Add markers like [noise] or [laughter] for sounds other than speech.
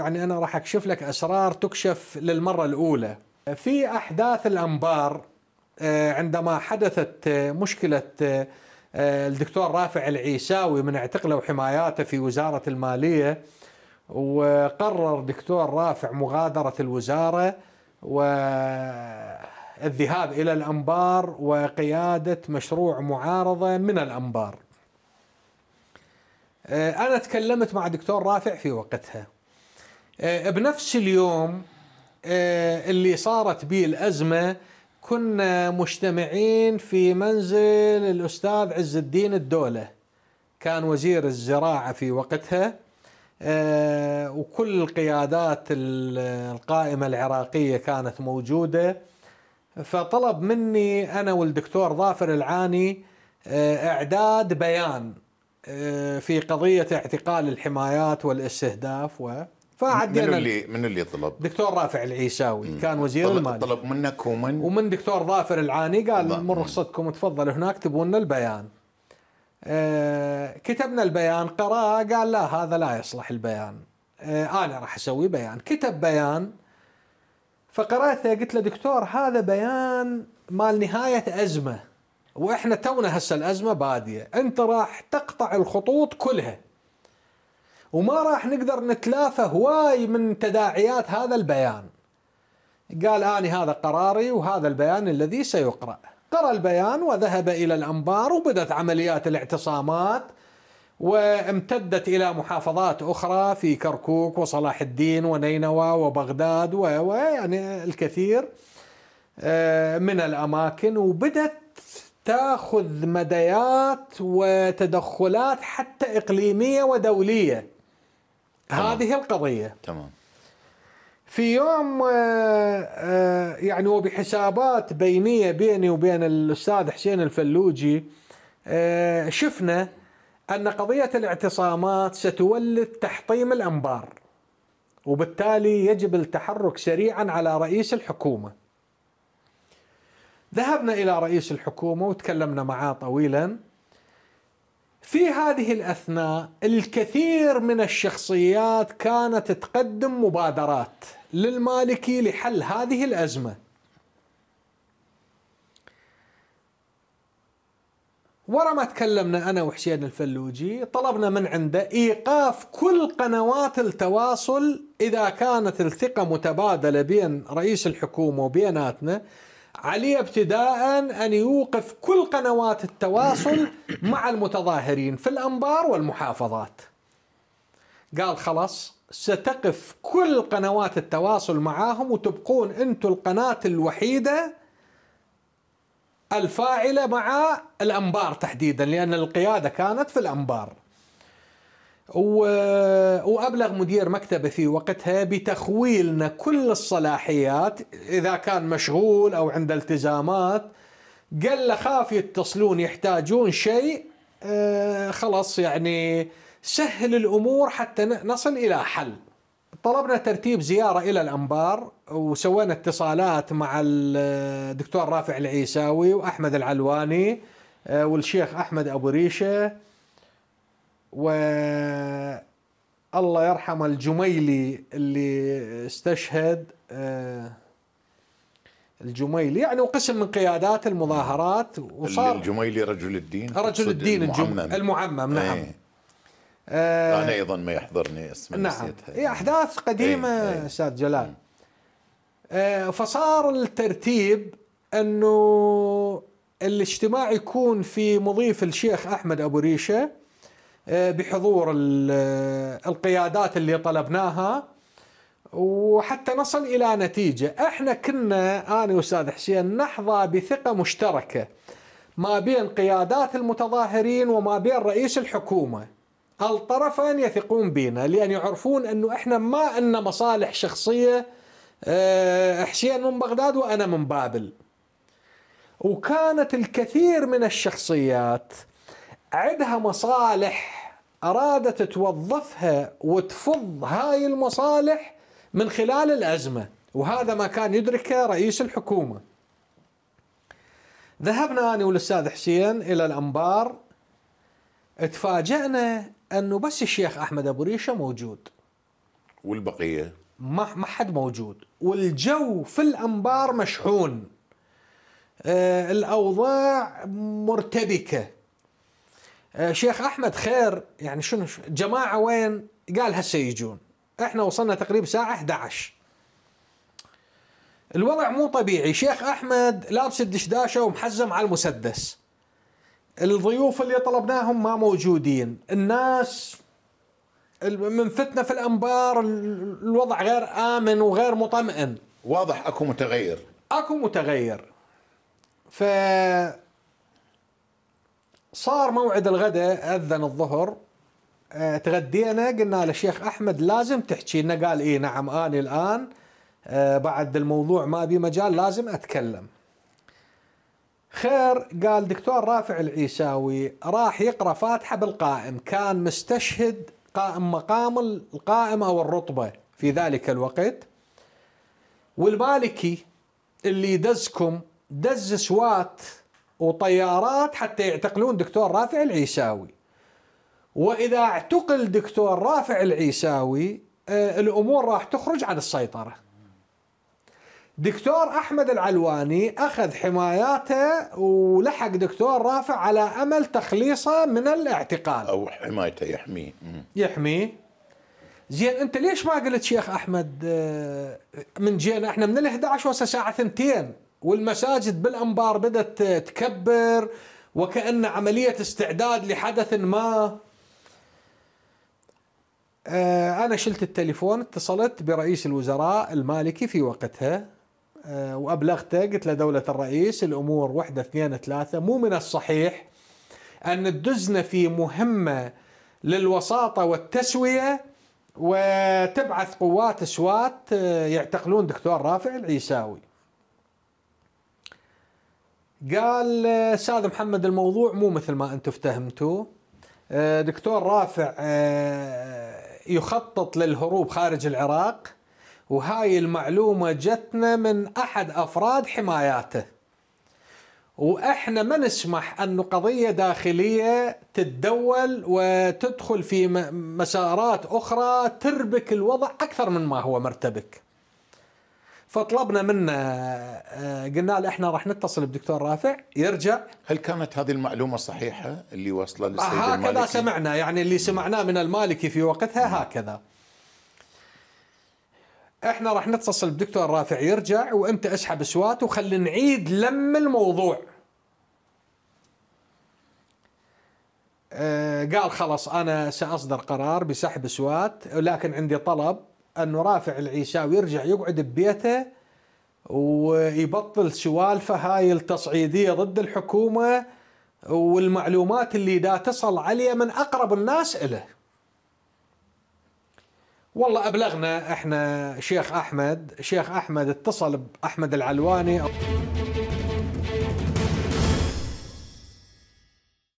يعني أنا راح أكشف لك أسرار تكشف للمرة الأولى في أحداث الأنبار آه، عندما حدثت آه، مشكلة آه، الدكتور رافع العيساوي من اعتقله وحماياته في وزارة المالية وقرر دكتور رافع مغادرة الوزارة والذهاب إلى الأنبار وقيادة مشروع معارضة من الأنبار أنا تكلمت مع دكتور رافع في وقتها آه، بنفس اليوم آه، اللي صارت به الازمه كنا مجتمعين في منزل الاستاذ عز الدين الدوله كان وزير الزراعه في وقتها آه، وكل القيادات القائمه العراقيه كانت موجوده فطلب مني انا والدكتور ظافر العاني اعداد بيان في قضيه اعتقال الحمايات والاستهداف و فعدينا من اللي من اللي طلب؟ دكتور رافع العيساوي مم. كان وزير طلب المالي طلب منك ومن ومن دكتور ظافر العاني قال من رخصتكم تفضل هناك اكتبوا لنا البيان آه، كتبنا البيان قرأه قال لا هذا لا يصلح البيان آه، انا راح اسوي بيان كتب بيان فقراته قلت له دكتور هذا بيان مال نهايه ازمه واحنا تونا هسه الازمه باديه انت راح تقطع الخطوط كلها وما راح نقدر نتلافى هواي من تداعيات هذا البيان قال اني هذا قراري وهذا البيان الذي سيقرأ قرأ البيان وذهب إلى الأنبار وبدت عمليات الاعتصامات وامتدت إلى محافظات أخرى في كركوك وصلاح الدين ونينوى وبغداد ويعني الكثير آه، من الأماكن وبدت تاخذ مديات وتدخلات حتى إقليمية ودولية تمام. هذه القضيه تمام في يوم آه، آه، يعني وبحسابات بينيه بيني وبين الاستاذ حسين الفلوجي آه، شفنا ان قضيه الاعتصامات ستولد تحطيم الانبار وبالتالي يجب التحرك سريعا على رئيس الحكومه. ذهبنا الى رئيس الحكومه وتكلمنا معاه طويلا في هذه الاثناء الكثير من الشخصيات كانت تقدم مبادرات للمالكي لحل هذه الازمه ورا ما تكلمنا انا وحسين الفلوجي طلبنا من عنده ايقاف كل قنوات التواصل اذا كانت الثقه متبادله بين رئيس الحكومه وبيناتنا عليه ابتداء أن يوقف كل قنوات التواصل [coughs] مع المتظاهرين في الأنبار والمحافظات قال خلاص ستقف كل قنوات التواصل معاهم وتبقون أنتم القناة الوحيدة الفاعلة مع الأنبار تحديدا لأن القيادة كانت في الأنبار وابلغ مدير مكتبه في وقتها بتخويلنا كل الصلاحيات اذا كان مشغول او عنده التزامات قال له خاف يتصلون يحتاجون شيء آه خلاص يعني سهل الامور حتى نصل الى حل. طلبنا ترتيب زياره الى الانبار وسوينا اتصالات مع الدكتور رافع العيساوي واحمد العلواني آه، والشيخ احمد ابو ريشه و الله يرحم الجميلي اللي استشهد آه، الجميلي يعني وقسم من قيادات المظاهرات وصار الجميلي رجل الدين رجل الدين المعمم, المعمم إيه. نعم أي. انا آه، ايضا ما يحضرني اسم نعم هي إيه، احداث قديمه إيه، استاذ جلال آه، فصار الترتيب انه الاجتماع يكون في مضيف الشيخ احمد ابو ريشه آه، بحضور آه، القيادات اللي طلبناها وحتى نصل الى نتيجه، احنا كنا انا واستاذ حسين نحظى بثقه مشتركه ما بين قيادات المتظاهرين وما بين رئيس الحكومه. الطرفان يثقون بنا لان يعرفون انه احنا ما عندنا مصالح شخصيه آه، حسين من بغداد وانا من بابل. وكانت الكثير من الشخصيات عندها مصالح أرادت توظفها وتفض هاي المصالح من خلال الأزمة وهذا ما كان يدركه رئيس الحكومة ذهبنا أنا والأستاذ حسين إلى الأنبار تفاجأنا أنه بس الشيخ أحمد أبو ريشة موجود والبقية ما ما حد موجود والجو في الأنبار مشحون آه، الأوضاع مرتبكة آه، شيخ احمد خير يعني شنو جماعه وين قال هسه يجون احنا وصلنا تقريبا ساعه 11 الوضع مو طبيعي شيخ احمد لابس الدشداشه ومحزم على المسدس الضيوف اللي طلبناهم ما موجودين الناس من فتنه في الانبار الوضع غير امن وغير مطمئن واضح اكو متغير اكو متغير ف صار موعد الغداء اذن الظهر آه، تغدينا قلنا للشيخ احمد لازم تحكي لنا قال اي نعم انا الان آه، بعد الموضوع ما ابي مجال لازم اتكلم خير قال دكتور رافع العيساوي راح يقرا فاتحه بالقائم كان مستشهد قائم مقام القائم او الرطبه في ذلك الوقت والمالكي اللي دزكم دز سوات وطيارات حتى يعتقلون دكتور رافع العيساوي واذا اعتقل دكتور رافع العيساوي آه، الامور راح تخرج عن السيطره دكتور احمد العلواني اخذ حماياته ولحق دكتور رافع على امل تخليصه من الاعتقال او حمايته يحميه يحميه زين انت ليش ما قلت شيخ احمد آه، من جينا احنا من ال 11 وساعة ثنتين والمساجد بالأنبار بدأت تكبر وكأن عملية استعداد لحدث ما آه، أنا شلت التليفون اتصلت برئيس الوزراء المالكي في وقتها آه، وأبلغته قلت له دولة الرئيس الأمور وحدة اثنين ثلاثة مو من الصحيح أن تدزنا في مهمة للوساطة والتسوية وتبعث قوات سوات آه، يعتقلون دكتور رافع العيساوي قال آه، استاذ محمد الموضوع مو مثل ما انتم افتهمتوا آه، دكتور رافع آه، يخطط للهروب خارج العراق وهاي المعلومة جتنا من أحد أفراد حماياته وإحنا ما نسمح أن قضية داخلية تتدول وتدخل في مسارات أخرى تربك الوضع أكثر من ما هو مرتبك فطلبنا منه آه، قلنا له احنا راح نتصل بدكتور رافع يرجع هل كانت هذه المعلومه صحيحه اللي واصله للسيد آه، هكذا المالكي؟ هكذا سمعنا يعني اللي سمعناه من المالكي في وقتها نعم. هكذا احنا راح نتصل بدكتور رافع يرجع وانت اسحب سوات وخلي نعيد لم الموضوع آه، قال خلاص انا ساصدر قرار بسحب سوات لكن عندي طلب انه رافع العيشاء يرجع يقعد ببيته ويبطل سوالفه هاي التصعيديه ضد الحكومه والمعلومات اللي دا تصل عليه من اقرب الناس اله والله ابلغنا احنا شيخ احمد شيخ احمد اتصل باحمد العلواني